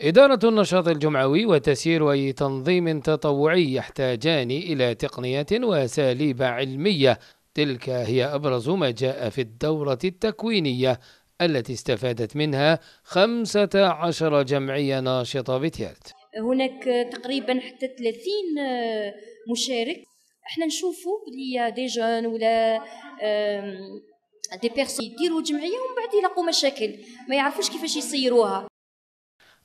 إدارة النشاط الجمعوي وتسيير أي تنظيم تطوعي يحتاجان إلى تقنية وأساليب علمية تلك هي أبرز ما جاء في الدورة التكوينية التي استفادت منها 15 جمعية ناشطة بتيارت هناك تقريبا حتى 30 مشارك احنا نشوفوا بلي دي جون ولا دي بيرسون يديروا جمعيه ومن بعد يلاقوا مشاكل ما يعرفوش كيفاش يصيروها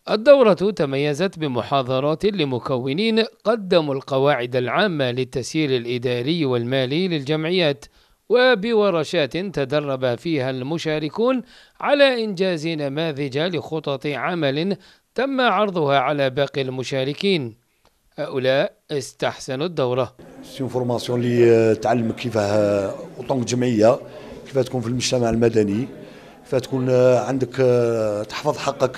الدورة تميزت بمحاضرات لمكونين قدموا القواعد العامة للتسيير الإداري والمالي للجمعيات وبورشات تدرب فيها المشاركون على إنجاز نماذج لخطط عمل تم عرضها على باقي المشاركين هؤلاء استحسنوا الدورة سي فورماسيون اللي تعلمك كيفاه جمعيه كيف تكون في المجتمع المدني كيف تكون آه، عندك آه، تحفظ حقك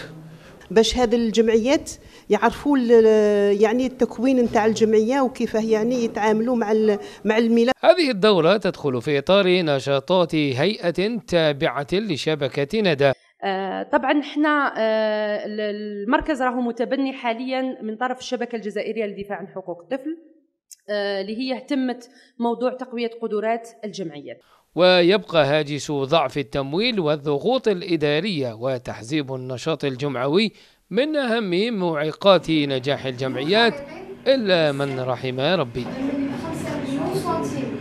باش هذه الجمعيات يعرفوا آه، يعني التكوين نتاع الجمعيه وكيفاه يعني يتعاملوا مع مع الملف هذه الدوره تدخل في اطار نشاطات هيئه تابعه لشبكه ندى آه طبعا احنا آه المركز راهو متبني حاليا من طرف الشبكه الجزائريه للدفاع عن حقوق الطفل اللي آه هي اهتمت موضوع تقويه قدرات الجمعيات ويبقى هاجس ضعف التمويل والضغوط الإدارية وتحزيب النشاط الجمعوي من أهم معيقات نجاح الجمعيات إلا من رحم ربي